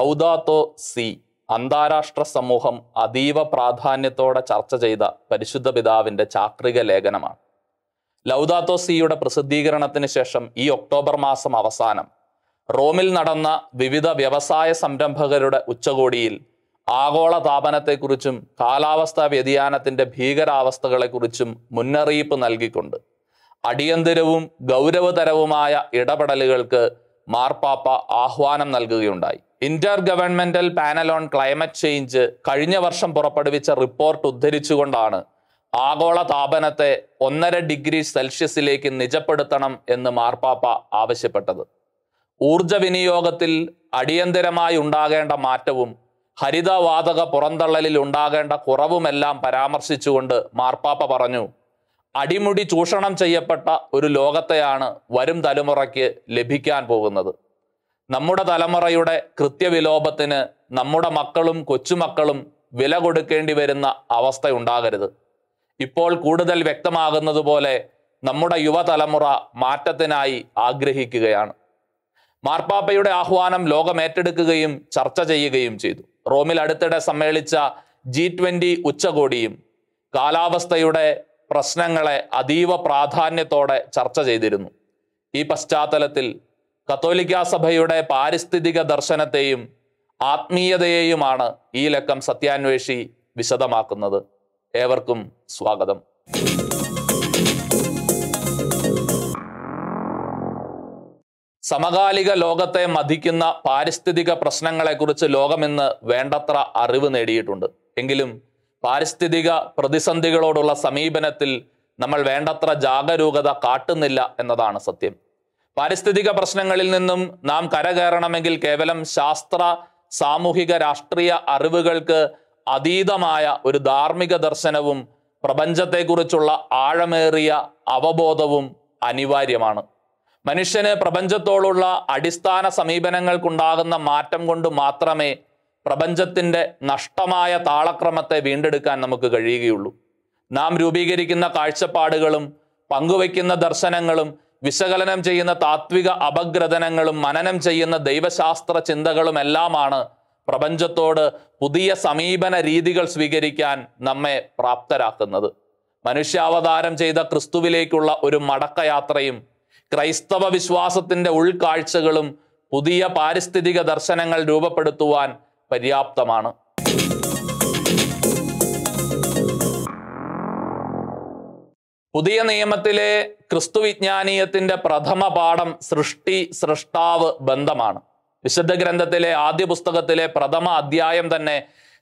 ലൗദാത്തോ C അന്താരാഷ്ട്ര സമൂഹം അതീവ പ്രാധാന്യത്തോടെ ചർച്ച ചെയ്ത പരിശുദ്ധ പിതാവിൻ്റെ ചാക്രിക ലേഖനമാണ് ലൗദാത്തോ സിയുടെ പ്രസിദ്ധീകരണത്തിന് ശേഷം ഈ ഒക്ടോബർ മാസം അവസാനം റോമിൽ നടന്ന വിവിധ വ്യവസായ സംരംഭകരുടെ ഉച്ചകോടിയിൽ ആഗോള താപനത്തെക്കുറിച്ചും കാലാവസ്ഥാ വ്യതിയാനത്തിൻ്റെ ഭീകരാവസ്ഥകളെക്കുറിച്ചും മുന്നറിയിപ്പ് നൽകിക്കൊണ്ട് അടിയന്തരവും ഗൗരവതരവുമായ ഇടപെടലുകൾക്ക് മാർപ്പാപ്പ ആഹ്വാനം നൽകുകയുണ്ടായി intergovernmental panel on climate change കഴിഞ്ഞ വർഷം പുറപ്പെടുവിച്ച റിപ്പോർട്ട് ഉദ്ധരിച്ചുകൊണ്ടാണ് ആഗോള താപനത്തെ ഒന്നര ഡിഗ്രി സെൽഷ്യസിലേക്ക് നിജപ്പെടുത്തണം എന്ന് മാർപ്പാപ്പ ആവശ്യപ്പെട്ടത് ഊർജ വിനിയോഗത്തിൽ അടിയന്തരമായി ഉണ്ടാകേണ്ട മാറ്റവും ഹരിതവാതക പുറന്തള്ളലിൽ ഉണ്ടാകേണ്ട കുറവുമെല്ലാം പരാമർശിച്ചുകൊണ്ട് മാർപ്പാപ്പ പറഞ്ഞു അടിമുടി ചൂഷണം ചെയ്യപ്പെട്ട ഒരു ലോകത്തെയാണ് വരും തലമുറയ്ക്ക് ലഭിക്കാൻ പോകുന്നത് നമ്മുടെ തലമുറയുടെ കൃത്യവിലോപത്തിന് നമ്മുടെ മക്കളും കൊച്ചുമക്കളും വില കൊടുക്കേണ്ടി വരുന്ന അവസ്ഥ ഉണ്ടാകരുത് ഇപ്പോൾ കൂടുതൽ വ്യക്തമാകുന്നത് പോലെ നമ്മുടെ യുവതലമുറ മാറ്റത്തിനായി ആഗ്രഹിക്കുകയാണ് മാർപ്പാപ്പയുടെ ആഹ്വാനം ലോകം ഏറ്റെടുക്കുകയും ചർച്ച ചെയ്യുകയും ചെയ്തു റോമിൽ അടുത്തിടെ സമ്മേളിച്ച ജി ട്വന്റി ഉച്ചകോടിയും കാലാവസ്ഥയുടെ പ്രശ്നങ്ങളെ അതീവ പ്രാധാന്യത്തോടെ ചർച്ച ചെയ്തിരുന്നു ഈ പശ്ചാത്തലത്തിൽ കത്തോലിക്ക സഭയുടെ പാരിസ്ഥിതിക ദർശനത്തെയും ആത്മീയതയെയുമാണ് ഈ ലക്കം സത്യാന്വേഷി വിശദമാക്കുന്നത് ഏവർക്കും സ്വാഗതം സമകാലിക ലോകത്തെ മതിക്കുന്ന പാരിസ്ഥിതിക പ്രശ്നങ്ങളെക്കുറിച്ച് ലോകമിന്ന് വേണ്ടത്ര അറിവ് നേടിയിട്ടുണ്ട് എങ്കിലും പാരിസ്ഥിതിക പ്രതിസന്ധികളോടുള്ള സമീപനത്തിൽ നമ്മൾ വേണ്ടത്ര ജാഗരൂകത കാട്ടുന്നില്ല എന്നതാണ് സത്യം പാരിസ്ഥിതിക പ്രശ്നങ്ങളിൽ നിന്നും നാം കരകയറണമെങ്കിൽ കേവലം ശാസ്ത്ര സാമൂഹിക രാഷ്ട്രീയ അറിവുകൾക്ക് അതീതമായ ഒരു ധാർമ്മിക ദർശനവും പ്രപഞ്ചത്തെക്കുറിച്ചുള്ള ആഴമേറിയ അവബോധവും അനിവാര്യമാണ് മനുഷ്യന് പ്രപഞ്ചത്തോടുള്ള അടിസ്ഥാന സമീപനങ്ങൾക്കുണ്ടാകുന്ന മാറ്റം കൊണ്ട് മാത്രമേ പ്രപഞ്ചത്തിൻ്റെ നഷ്ടമായ താളക്രമത്തെ വീണ്ടെടുക്കാൻ നമുക്ക് കഴിയുകയുള്ളൂ നാം രൂപീകരിക്കുന്ന കാഴ്ചപ്പാടുകളും പങ്കുവയ്ക്കുന്ന ദർശനങ്ങളും വിശകലനം ചെയ്യുന്ന താത്വിക അപഗ്രഥനങ്ങളും മനനം ചെയ്യുന്ന ദൈവശാസ്ത്ര ചിന്തകളും എല്ലാമാണ് പ്രപഞ്ചത്തോട് പുതിയ സമീപന രീതികൾ സ്വീകരിക്കാൻ നമ്മെ പ്രാപ്തരാക്കുന്നത് മനുഷ്യാവതാരം ചെയ്ത ക്രിസ്തുവിലേക്കുള്ള ഒരു മടക്കയാത്രയും ക്രൈസ്തവ വിശ്വാസത്തിൻ്റെ ഉൾക്കാഴ്ചകളും പുതിയ പാരിസ്ഥിതിക ദർശനങ്ങൾ രൂപപ്പെടുത്തുവാൻ പര്യാപ്തമാണ് പുതിയ നിയമത്തിലെ ക്രിസ്തുവിജ്ഞാനീയത്തിന്റെ പ്രഥമ പാഠം സൃഷ്ടി സൃഷ്ടാവ് ബന്ധമാണ് വിശുദ്ധ ഗ്രന്ഥത്തിലെ ആദ്യ പുസ്തകത്തിലെ പ്രഥമ അധ്യായം തന്നെ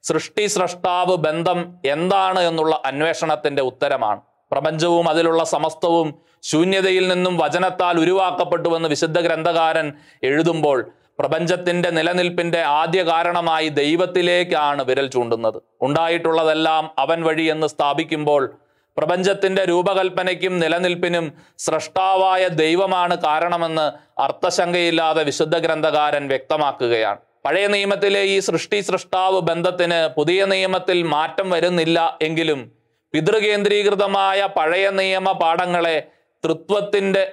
സൃഷ്ടി സൃഷ്ടാവ് ബന്ധം എന്താണ് എന്നുള്ള അന്വേഷണത്തിന്റെ ഉത്തരമാണ് പ്രപഞ്ചവും അതിലുള്ള സമസ്തവും ശൂന്യതയിൽ നിന്നും വചനത്താൽ ഉരുവാക്കപ്പെട്ടുവെന്ന് വിശുദ്ധ ഗ്രന്ഥകാരൻ എഴുതുമ്പോൾ പ്രപഞ്ചത്തിന്റെ നിലനിൽപ്പിന്റെ ആദ്യ കാരണമായി ദൈവത്തിലേക്കാണ് വിരൽ ചൂണ്ടുന്നത് ഉണ്ടായിട്ടുള്ളതെല്ലാം അവൻ വഴി എന്ന് സ്ഥാപിക്കുമ്പോൾ പ്രപഞ്ചത്തിന്റെ രൂപകൽപ്പനയ്ക്കും നിലനിൽപ്പിനും സൃഷ്ടാവായ ദൈവമാണ് കാരണമെന്ന് അർത്ഥശങ്കയില്ലാതെ വിശുദ്ധ ഗ്രന്ഥകാരൻ വ്യക്തമാക്കുകയാണ് പഴയ നിയമത്തിലെ ഈ സൃഷ്ടി സൃഷ്ടാവ് ബന്ധത്തിന് പുതിയ നിയമത്തിൽ മാറ്റം വരുന്നില്ല എങ്കിലും പിതൃകേന്ദ്രീകൃതമായ പഴയ നിയമ പാഠങ്ങളെ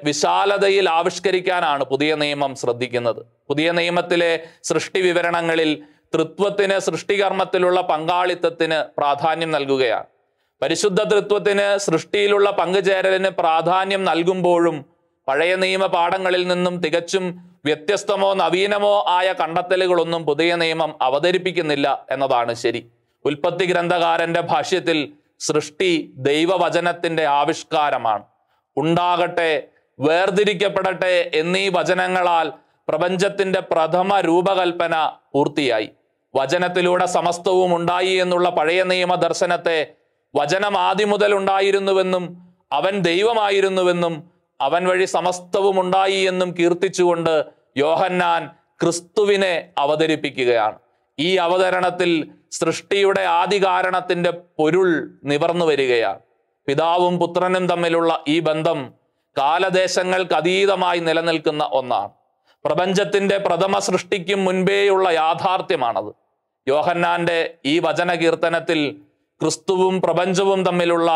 വിശാലതയിൽ ആവിഷ്കരിക്കാനാണ് പുതിയ നിയമം ശ്രദ്ധിക്കുന്നത് പുതിയ നിയമത്തിലെ സൃഷ്ടി വിവരണങ്ങളിൽ തൃത്വത്തിന് സൃഷ്ടികർമ്മത്തിലുള്ള പങ്കാളിത്തത്തിന് പ്രാധാന്യം നൽകുകയാണ് പരിശുദ്ധ തൃത്വത്തിന് സൃഷ്ടിയിലുള്ള പങ്കുചേരലിന് പ്രാധാന്യം നൽകുമ്പോഴും പഴയ നിയമ പാഠങ്ങളിൽ നിന്നും തികച്ചും വ്യത്യസ്തമോ നവീനമോ ആയ കണ്ടെത്തലുകളൊന്നും പുതിയ നിയമം അവതരിപ്പിക്കുന്നില്ല എന്നതാണ് ശരി ഉൽപ്പത്തി ഗ്രന്ഥകാരന്റെ ഭാഷ്യത്തിൽ സൃഷ്ടി ദൈവവചനത്തിന്റെ ആവിഷ്കാരമാണ് ഉണ്ടാകട്ടെ വേർതിരിക്കപ്പെടട്ടെ എന്നീ വചനങ്ങളാൽ പ്രപഞ്ചത്തിന്റെ പ്രഥമ രൂപകൽപ്പന പൂർത്തിയായി വചനത്തിലൂടെ സമസ്തവും ഉണ്ടായി എന്നുള്ള പഴയ നിയമ ദർശനത്തെ വചനം ആദ്യം മുതൽ ഉണ്ടായിരുന്നുവെന്നും അവൻ ദൈവമായിരുന്നുവെന്നും അവൻ വഴി സമസ്തവും ഉണ്ടായി എന്നും കീർത്തിച്ചുകൊണ്ട് യോഹന്നാൻ ക്രിസ്തുവിനെ അവതരിപ്പിക്കുകയാണ് ഈ അവതരണത്തിൽ സൃഷ്ടിയുടെ ആദികാരണത്തിന്റെ പൊരുൾ നിവർന്നു വരികയാണ് പിതാവും പുത്രനും തമ്മിലുള്ള ഈ ബന്ധം കാലദേശങ്ങൾക്ക് അതീതമായി നിലനിൽക്കുന്ന ഒന്നാണ് പ്രപഞ്ചത്തിന്റെ പ്രഥമ സൃഷ്ടിക്കും മുൻപേയുള്ള യാഥാർത്ഥ്യമാണത് യോഹന്നാന്റെ ഈ വചന കീർത്തനത്തിൽ ക്രിസ്തുവും പ്രപഞ്ചവും തമ്മിലുള്ള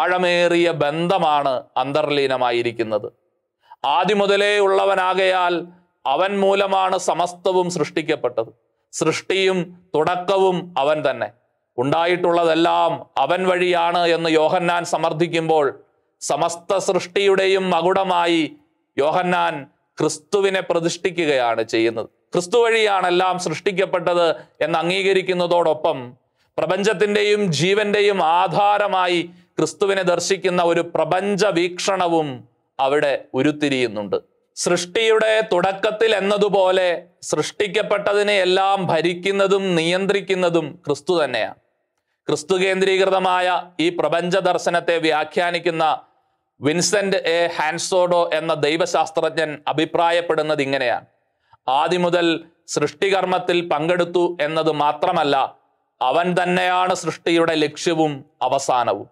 ആഴമേറിയ ബന്ധമാണ് അന്തർലീനമായിരിക്കുന്നത് ആദ്യം മുതലേ ഉള്ളവനാകയാൽ അവൻ മൂലമാണ് സമസ്തവും സൃഷ്ടിക്കപ്പെട്ടത് സൃഷ്ടിയും തുടക്കവും അവൻ തന്നെ ഉണ്ടായിട്ടുള്ളതെല്ലാം അവൻ വഴിയാണ് എന്ന് യോഹന്നാൻ സമർത്ഥിക്കുമ്പോൾ സമസ്ത സൃഷ്ടിയുടെയും മകുടമായി യോഹന്നാൻ ക്രിസ്തുവിനെ പ്രതിഷ്ഠിക്കുകയാണ് ചെയ്യുന്നത് ക്രിസ്തു വഴിയാണ് എല്ലാം സൃഷ്ടിക്കപ്പെട്ടത് എന്ന് അംഗീകരിക്കുന്നതോടൊപ്പം പ്രപഞ്ചത്തിൻ്റെയും ജീവന്റെയും ആധാരമായി ക്രിസ്തുവിനെ ദർശിക്കുന്ന ഒരു പ്രപഞ്ച വീക്ഷണവും അവിടെ ഉരുത്തിരിയുന്നുണ്ട് സൃഷ്ടിയുടെ തുടക്കത്തിൽ എന്നതുപോലെ സൃഷ്ടിക്കപ്പെട്ടതിനെ എല്ലാം ഭരിക്കുന്നതും നിയന്ത്രിക്കുന്നതും ക്രിസ്തു തന്നെയാണ് ക്രിസ്തു കേന്ദ്രീകൃതമായ ഈ പ്രപഞ്ച ദർശനത്തെ വ്യാഖ്യാനിക്കുന്ന വിൻസെന്റ് എ ഹാൻസോഡോ എന്ന ദൈവശാസ്ത്രജ്ഞൻ അഭിപ്രായപ്പെടുന്നത് ഇങ്ങനെയാണ് ആദ്യം മുതൽ സൃഷ്ടികർമ്മത്തിൽ പങ്കെടുത്തു എന്നത് മാത്രമല്ല അവൻ തന്നെയാണ് സൃഷ്ടിയുടെ ലക്ഷ്യവും അവസാനവും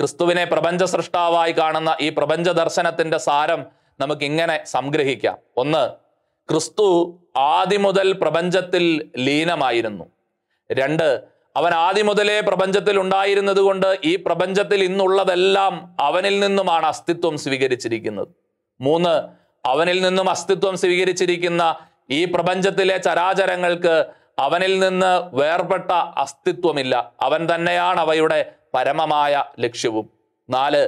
ക്രിസ്തുവിനെ പ്രപഞ്ച സൃഷ്ടാവായി കാണുന്ന ഈ പ്രപഞ്ച ദർശനത്തിന്റെ സാരം നമുക്ക് ഇങ്ങനെ സംഗ്രഹിക്കാം ഒന്ന് ക്രിസ്തു ആദ്യം മുതൽ പ്രപഞ്ചത്തിൽ ലീനമായിരുന്നു രണ്ട് അവൻ ആദ്യം മുതലേ പ്രപഞ്ചത്തിൽ ഉണ്ടായിരുന്നത് കൊണ്ട് ഈ പ്രപഞ്ചത്തിൽ ഇന്നുള്ളതെല്ലാം അവനിൽ നിന്നുമാണ് അസ്തിത്വം സ്വീകരിച്ചിരിക്കുന്നത് മൂന്ന് അവനിൽ നിന്നും അസ്തിത്വം സ്വീകരിച്ചിരിക്കുന്ന ഈ പ്രപഞ്ചത്തിലെ ചരാചരങ്ങൾക്ക് അവനിൽ നിന്ന് വേർപെട്ട അസ്തിത്വമില്ല അവൻ തന്നെയാണ് അവയുടെ പരമമായ ലക്ഷ്യവും നാല്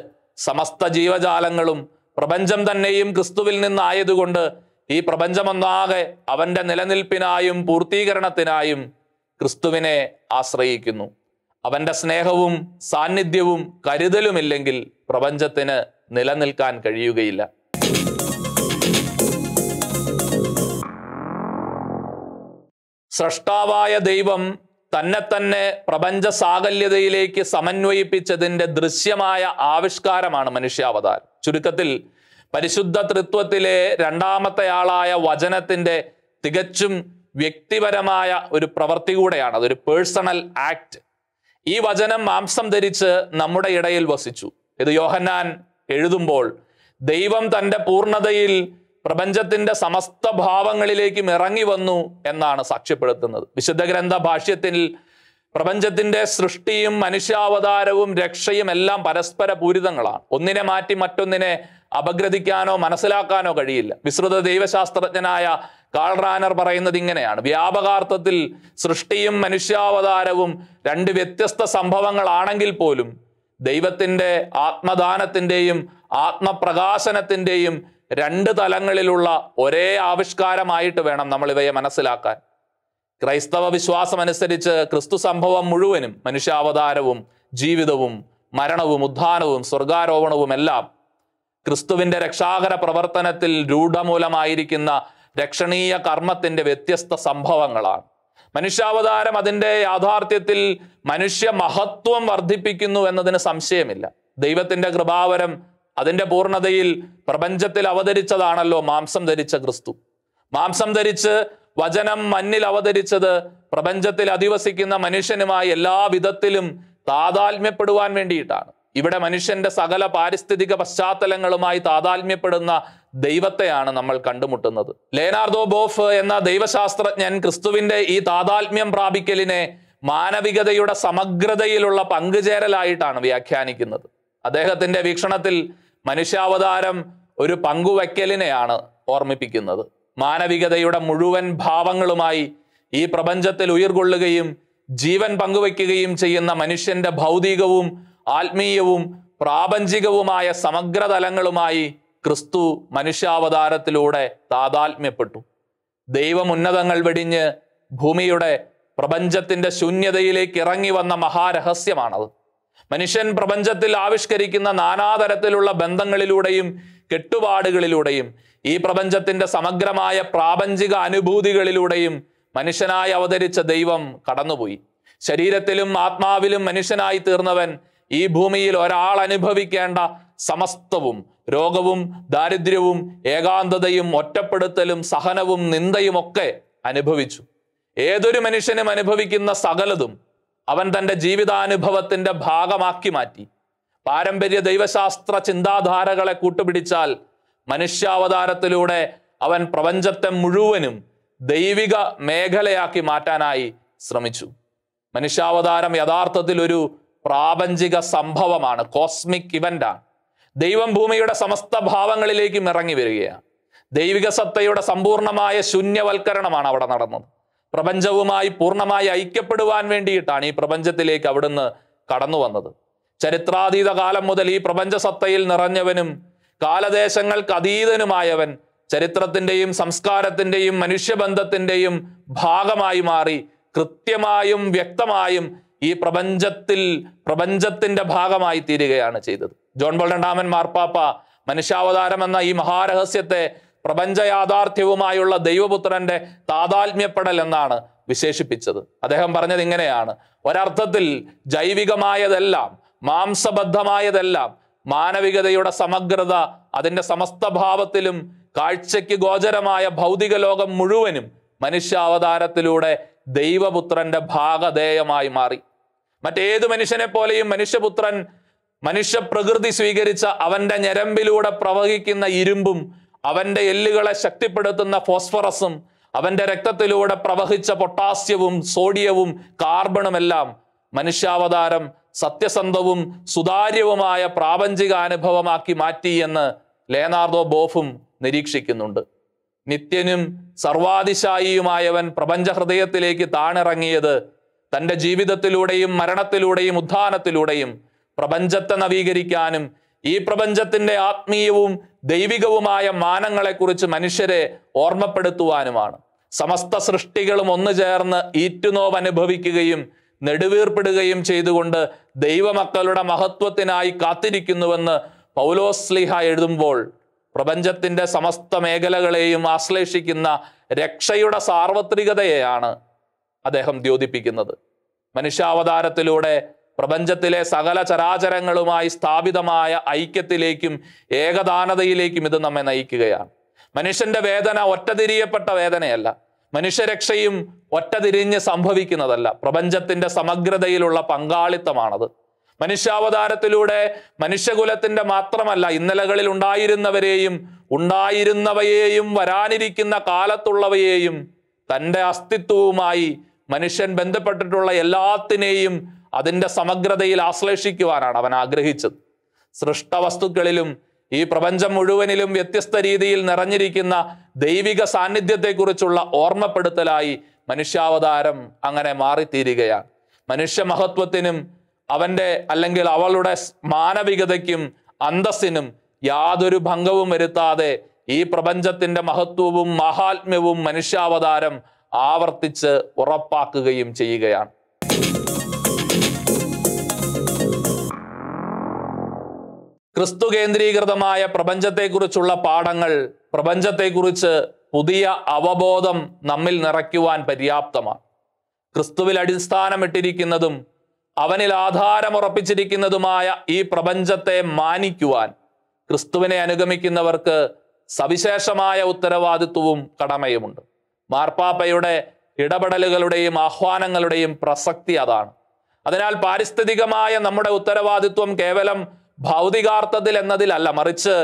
സമസ്ത ജീവജാലങ്ങളും പ്രപഞ്ചം തന്നെയും ക്രിസ്തുവിൽ നിന്നായതുകൊണ്ട് ഈ പ്രപഞ്ചമൊന്നാകെ അവന്റെ നിലനിൽപ്പിനായും പൂർത്തീകരണത്തിനായും ക്രിസ്തുവിനെ ആശ്രയിക്കുന്നു അവൻ്റെ സ്നേഹവും സാന്നിധ്യവും കരുതലുമില്ലെങ്കിൽ പ്രപഞ്ചത്തിന് നിലനിൽക്കാൻ കഴിയുകയില്ല സൃഷ്ടാവായ ദൈവം തന്നെ തന്നെ പ്രപഞ്ച സാകല്യതയിലേക്ക് സമന്വയിപ്പിച്ചതിൻ്റെ ദൃശ്യമായ ആവിഷ്കാരമാണ് മനുഷ്യാവതാരം ചുരുക്കത്തിൽ പരിശുദ്ധ തൃത്വത്തിലെ രണ്ടാമത്തെ ആളായ വചനത്തിൻ്റെ തികച്ചും വ്യക്തിപരമായ ഒരു പ്രവൃത്തി കൂടെയാണ് അതൊരു പേഴ്സണൽ ആക്ട് ഈ വചനം മാംസം ധരിച്ച് നമ്മുടെ ഇടയിൽ വസിച്ചു ഇത് യോഹന്നാൻ എഴുതുമ്പോൾ ദൈവം തൻ്റെ പൂർണതയിൽ പ്രപഞ്ചത്തിന്റെ സമസ്ത ഭാവങ്ങളിലേക്കും ഇറങ്ങി വന്നു എന്നാണ് സാക്ഷ്യപ്പെടുത്തുന്നത് വിശുദ്ധ ഗ്രന്ഥ ഭാഷ്യത്തിൽ പ്രപഞ്ചത്തിന്റെ സൃഷ്ടിയും മനുഷ്യാവതാരവും രക്ഷയും എല്ലാം പരസ്പര പൂരിതങ്ങളാണ് ഒന്നിനെ മാറ്റി മറ്റൊന്നിനെ അപഗ്രഥിക്കാനോ മനസ്സിലാക്കാനോ കഴിയില്ല വിശ്രുത ദൈവശാസ്ത്രജ്ഞനായ കാൾ റാനർ പറയുന്നത് ഇങ്ങനെയാണ് വ്യാപകാർത്ഥത്തിൽ സൃഷ്ടിയും മനുഷ്യാവതാരവും രണ്ട് വ്യത്യസ്ത സംഭവങ്ങളാണെങ്കിൽ പോലും ദൈവത്തിൻ്റെ ആത്മദാനത്തിൻ്റെയും ആത്മപ്രകാശനത്തിൻ്റെയും രണ്ട് തലങ്ങളിലുള്ള ഒരേ ആവിഷ്കാരമായിട്ട് വേണം നമ്മൾ ഇവയെ മനസ്സിലാക്കാൻ ക്രൈസ്തവ വിശ്വാസമനുസരിച്ച് ക്രിസ്തു സംഭവം മുഴുവനും മനുഷ്യാവതാരവും ജീവിതവും മരണവും ഉദ്ധാനവും സ്വർഗാരോപണവും എല്ലാം ക്രിസ്തുവിന്റെ രക്ഷാകര പ്രവർത്തനത്തിൽ രൂഢമൂലമായിരിക്കുന്ന രക്ഷണീയ കർമ്മത്തിന്റെ വ്യത്യസ്ത സംഭവങ്ങളാണ് മനുഷ്യാവതാരം അതിന്റെ യാഥാർത്ഥ്യത്തിൽ മനുഷ്യ മഹത്വം വർദ്ധിപ്പിക്കുന്നു എന്നതിന് സംശയമില്ല ദൈവത്തിന്റെ കൃപാവരം അതിന്റെ പൂർണ്ണതയിൽ പ്രപഞ്ചത്തിൽ അവതരിച്ചതാണല്ലോ മാംസം ധരിച്ച ക്രിസ്തു മാംസം ധരിച്ച് വചനം മണ്ണിൽ അവതരിച്ചത് പ്രപഞ്ചത്തിൽ അധിവസിക്കുന്ന മനുഷ്യനുമായി എല്ലാ വിധത്തിലും താതാത്മ്യപ്പെടുവാൻ വേണ്ടിയിട്ടാണ് ഇവിടെ മനുഷ്യന്റെ സകല പാരിസ്ഥിതിക പശ്ചാത്തലങ്ങളുമായി താതാത്മ്യപ്പെടുന്ന ദൈവത്തെയാണ് നമ്മൾ കണ്ടുമുട്ടുന്നത് ലേനാർദോ ബോഫ് എന്ന ദൈവശാസ്ത്രജ്ഞൻ ക്രിസ്തുവിന്റെ ഈ താതാത്മ്യം പ്രാപിക്കലിനെ മാനവികതയുടെ സമഗ്രതയിലുള്ള പങ്കുചേരലായിട്ടാണ് വ്യാഖ്യാനിക്കുന്നത് അദ്ദേഹത്തിന്റെ വീക്ഷണത്തിൽ മനുഷ്യാവതാരം ഒരു പങ്കുവയ്ക്കലിനെയാണ് ഓർമ്മിപ്പിക്കുന്നത് മാനവികതയുടെ മുഴുവൻ ഭാവങ്ങളുമായി ഈ പ്രപഞ്ചത്തിൽ ഉയർകൊള്ളുകയും ജീവൻ പങ്കുവയ്ക്കുകയും ചെയ്യുന്ന മനുഷ്യന്റെ ഭൗതികവും ആത്മീയവും പ്രാപഞ്ചികവുമായ സമഗ്രതലങ്ങളുമായി ക്രിസ്തു മനുഷ്യാവതാരത്തിലൂടെ താതാത്മ്യപ്പെട്ടു ദൈവമുന്നതങ്ങൾ വെടിഞ്ഞ് ഭൂമിയുടെ പ്രപഞ്ചത്തിന്റെ ശൂന്യതയിലേക്ക് ഇറങ്ങി വന്ന മഹാരഹസ്യമാണത് മനുഷ്യൻ പ്രപഞ്ചത്തിൽ ആവിഷ്കരിക്കുന്ന നാനാതരത്തിലുള്ള ബന്ധങ്ങളിലൂടെയും കെട്ടുപാടുകളിലൂടെയും ഈ പ്രപഞ്ചത്തിന്റെ സമഗ്രമായ പ്രാപഞ്ചിക അനുഭൂതികളിലൂടെയും മനുഷ്യനായി അവതരിച്ച ദൈവം കടന്നുപോയി ശരീരത്തിലും ആത്മാവിലും മനുഷ്യനായി തീർന്നവൻ ഈ ഭൂമിയിൽ ഒരാൾ അനുഭവിക്കേണ്ട സമസ്തവും രോഗവും ദാരിദ്ര്യവും ഏകാന്തതയും ഒറ്റപ്പെടുത്തലും സഹനവും നിന്ദയും ഒക്കെ അനുഭവിച്ചു ഏതൊരു മനുഷ്യനും അനുഭവിക്കുന്ന സകലതും അവൻ തൻ്റെ ജീവിതാനുഭവത്തിന്റെ ഭാഗമാക്കി മാറ്റി പാരമ്പര്യ ദൈവശാസ്ത്ര ചിന്താധാരകളെ കൂട്ടുപിടിച്ചാൽ മനുഷ്യാവതാരത്തിലൂടെ അവൻ പ്രപഞ്ചത്തെ മുഴുവനും ദൈവിക മേഖലയാക്കി മാറ്റാനായി ശ്രമിച്ചു മനുഷ്യാവതാരം യഥാർത്ഥത്തിൽ ഒരു പ്രാപഞ്ചിക സംഭവമാണ് കോസ്മിക് ഇവന്റാണ് ദൈവം ഭൂമിയുടെ സമസ്ത ഭാവങ്ങളിലേക്കും ഇറങ്ങി വരികയാണ് ദൈവിക സത്തയുടെ സമ്പൂർണമായ ശൂന്യവൽക്കരണമാണ് അവിടെ നടന്നത് പ്രപഞ്ചവുമായി പൂർണ്ണമായി ഐക്യപ്പെടുവാൻ വേണ്ടിയിട്ടാണ് ഈ പ്രപഞ്ചത്തിലേക്ക് അവിടുന്ന് കടന്നു വന്നത് ചരിത്രാതീത കാലം മുതൽ ഈ പ്രപഞ്ച സത്തയിൽ നിറഞ്ഞവനും കാലദേശങ്ങൾക്ക് അതീതനുമായവൻ ചരിത്രത്തിന്റെയും സംസ്കാരത്തിന്റെയും മനുഷ്യബന്ധത്തിന്റെയും ഭാഗമായി മാറി കൃത്യമായും വ്യക്തമായും ഈ പ്രപഞ്ചത്തിൽ പ്രപഞ്ചത്തിന്റെ ഭാഗമായി തീരുകയാണ് ചെയ്തത് ജോൺ ബോൾ രണ്ടാമൻ മാർപ്പാപ്പ മനുഷ്യാവതാരം എന്ന ഈ മഹാരഹസ്യത്തെ പ്രപഞ്ച യാഥാർത്ഥ്യവുമായുള്ള ദൈവപുത്രന്റെ താതാത്മ്യപ്പെടൽ എന്നാണ് വിശേഷിപ്പിച്ചത് അദ്ദേഹം പറഞ്ഞത് ഇങ്ങനെയാണ് ഒരർത്ഥത്തിൽ ജൈവികമായതെല്ലാം മാംസബദ്ധമായതെല്ലാം മാനവികതയുടെ സമഗ്രത അതിൻ്റെ സമസ്ത ഭാവത്തിലും കാഴ്ചയ്ക്ക് ഗോചരമായ ഭൗതിക ലോകം മുഴുവനും മനുഷ്യാവതാരത്തിലൂടെ ദൈവപുത്രന്റെ ഭാഗധേയമായി മാറി മറ്റേത് മനുഷ്യനെ പോലെയും മനുഷ്യപുത്രൻ മനുഷ്യപ്രകൃതി സ്വീകരിച്ച അവന്റെ ഞരമ്പിലൂടെ പ്രവഹിക്കുന്ന ഇരുമ്പും അവന്റെ എല്ലുകളെ ശക്തിപ്പെടുത്തുന്ന ഫോസ്ഫറസും അവന്റെ രക്തത്തിലൂടെ പ്രവഹിച്ച പൊട്ടാസ്യവും സോഡിയവും കാർബണുമെല്ലാം മനുഷ്യാവതാരം സത്യസന്ധവും സുതാര്യവുമായ പ്രാപഞ്ചിക അനുഭവമാക്കി മാറ്റി എന്ന് ലേനാർഡോ ബോഫും നിരീക്ഷിക്കുന്നുണ്ട് നിത്യനും സർവാതിശായിയുമായവൻ പ്രപഞ്ചഹൃദയത്തിലേക്ക് താണിറങ്ങിയത് തൻ്റെ ജീവിതത്തിലൂടെയും മരണത്തിലൂടെയും ഉത്ഥാനത്തിലൂടെയും പ്രപഞ്ചത്തെ നവീകരിക്കാനും ഈ പ്രപഞ്ചത്തിന്റെ ആത്മീയവും ദൈവികവുമായ മാനങ്ങളെക്കുറിച്ച് മനുഷ്യരെ ഓർമ്മപ്പെടുത്തുവാനുമാണ് സമസ്ത സൃഷ്ടികളും ഒന്നു ചേർന്ന് ഈറ്റുനോവ് അനുഭവിക്കുകയും നെടുവീർപ്പെടുകയും ചെയ്തുകൊണ്ട് ദൈവമക്കളുടെ മഹത്വത്തിനായി കാത്തിരിക്കുന്നുവെന്ന് പൗലോസ്ലിഹ എഴുതുമ്പോൾ പ്രപഞ്ചത്തിന്റെ സമസ്ത മേഖലകളെയും ആശ്ലേഷിക്കുന്ന രക്ഷയുടെ സാർവത്രികതയെയാണ് അദ്ദേഹം ദ്യോതിപ്പിക്കുന്നത് മനുഷ്യാവതാരത്തിലൂടെ പ്രപഞ്ചത്തിലെ സകല ചരാചരങ്ങളുമായി സ്ഥാപിതമായ ഐക്യത്തിലേക്കും ഏകദാനതയിലേക്കും ഇത് നമ്മെ നയിക്കുകയാണ് മനുഷ്യന്റെ വേദന ഒറ്റതിരിയപ്പെട്ട വേദനയല്ല മനുഷ്യരക്ഷയും ഒറ്റതിരിഞ്ഞ് സംഭവിക്കുന്നതല്ല പ്രപഞ്ചത്തിന്റെ സമഗ്രതയിലുള്ള പങ്കാളിത്തമാണത് മനുഷ്യാവതാരത്തിലൂടെ മനുഷ്യകുലത്തിന്റെ മാത്രമല്ല ഇന്നലകളിൽ ഉണ്ടായിരുന്നവരെയും ഉണ്ടായിരുന്നവയെയും വരാനിരിക്കുന്ന കാലത്തുള്ളവയെയും തൻ്റെ അസ്തിത്വവുമായി മനുഷ്യൻ ബന്ധപ്പെട്ടിട്ടുള്ള എല്ലാത്തിനെയും അതിൻ്റെ സമഗ്രതയിൽ ആശ്ലേഷിക്കുവാനാണ് അവൻ ആഗ്രഹിച്ചത് സൃഷ്ടവസ്തുക്കളിലും ഈ പ്രപഞ്ചം മുഴുവനിലും വ്യത്യസ്ത രീതിയിൽ നിറഞ്ഞിരിക്കുന്ന ദൈവിക സാന്നിധ്യത്തെക്കുറിച്ചുള്ള ഓർമ്മപ്പെടുത്തലായി മനുഷ്യാവതാരം അങ്ങനെ മാറിത്തീരുകയാണ് മനുഷ്യ മഹത്വത്തിനും അവൻ്റെ അല്ലെങ്കിൽ അവളുടെ മാനവികതയ്ക്കും അന്തസ്സിനും യാതൊരു ഭംഗവും വരുത്താതെ ഈ പ്രപഞ്ചത്തിൻ്റെ മഹത്വവും മഹാത്മ്യവും മനുഷ്യാവതാരം ആവർത്തിച്ച് ഉറപ്പാക്കുകയും ചെയ്യുകയാണ് ക്രിസ്തു കേന്ദ്രീകൃതമായ പ്രപഞ്ചത്തെക്കുറിച്ചുള്ള പാഠങ്ങൾ പ്രപഞ്ചത്തെക്കുറിച്ച് പുതിയ അവബോധം നമ്മിൽ നിറയ്ക്കുവാൻ പര്യാപ്തമാണ് ക്രിസ്തുവിൽ അടിസ്ഥാനമിട്ടിരിക്കുന്നതും അവനിൽ ആധാരമുറപ്പിച്ചിരിക്കുന്നതുമായ ഈ പ്രപഞ്ചത്തെ മാനിക്കുവാൻ ക്രിസ്തുവിനെ അനുഗമിക്കുന്നവർക്ക് സവിശേഷമായ ഉത്തരവാദിത്വവും കടമയുമുണ്ട് മാർപ്പാപ്പയുടെ ഇടപെടലുകളുടെയും ആഹ്വാനങ്ങളുടെയും പ്രസക്തി അതാണ് അതിനാൽ പാരിസ്ഥിതികമായ നമ്മുടെ ഉത്തരവാദിത്വം കേവലം ഭൗതികാർത്ഥത്തിൽ എന്നതിലല്ല മറിച്ച്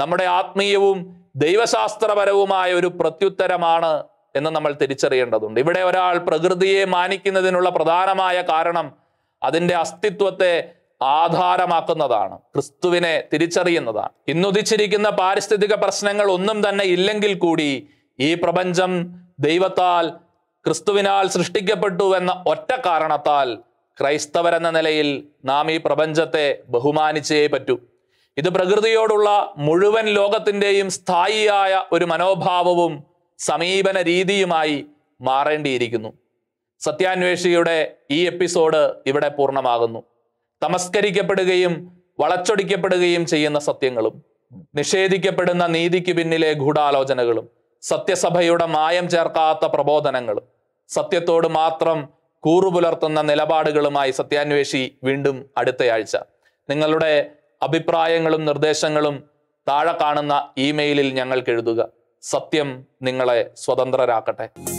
നമ്മുടെ ആത്മീയവും ദൈവശാസ്ത്രപരവുമായ ഒരു പ്രത്യുത്തരമാണ് എന്ന് നമ്മൾ തിരിച്ചറിയേണ്ടതുണ്ട് ഇവിടെ ഒരാൾ പ്രകൃതിയെ മാനിക്കുന്നതിനുള്ള പ്രധാനമായ കാരണം അതിൻ്റെ അസ്തിത്വത്തെ ആധാരമാക്കുന്നതാണ് ക്രിസ്തുവിനെ തിരിച്ചറിയുന്നതാണ് ഇന്നുദിച്ചിരിക്കുന്ന പാരിസ്ഥിതിക പ്രശ്നങ്ങൾ ഒന്നും തന്നെ ഇല്ലെങ്കിൽ കൂടി ഈ പ്രപഞ്ചം ദൈവത്താൽ ക്രിസ്തുവിനാൽ സൃഷ്ടിക്കപ്പെട്ടു എന്ന ഒറ്റ കാരണത്താൽ ക്രൈസ്തവരെന്ന നിലയിൽ നാം ഈ പ്രപഞ്ചത്തെ ബഹുമാനിച്ചേ പറ്റൂ ഇത് പ്രകൃതിയോടുള്ള മുഴുവൻ ലോകത്തിൻ്റെയും സ്ഥായിയായ ഒരു മനോഭാവവും സമീപന രീതിയുമായി മാറേണ്ടിയിരിക്കുന്നു സത്യാന്വേഷിയുടെ ഈ എപ്പിസോഡ് ഇവിടെ പൂർണ്ണമാകുന്നു തമസ്കരിക്കപ്പെടുകയും വളച്ചൊടിക്കപ്പെടുകയും ചെയ്യുന്ന സത്യങ്ങളും നിഷേധിക്കപ്പെടുന്ന നീതിക്ക് പിന്നിലെ ഗൂഢാലോചനകളും സത്യസഭയുടെ മായം ചേർക്കാത്ത പ്രബോധനങ്ങൾ സത്യത്തോട് മാത്രം കൂറുപുലർത്തുന്ന നിലപാടുകളുമായി സത്യാന്വേഷി വീണ്ടും അടുത്തയാഴ്ച നിങ്ങളുടെ അഭിപ്രായങ്ങളും നിർദ്ദേശങ്ങളും താഴെ കാണുന്ന ഇമെയിലിൽ ഞങ്ങൾക്ക് എഴുതുക സത്യം നിങ്ങളെ സ്വതന്ത്രരാക്കട്ടെ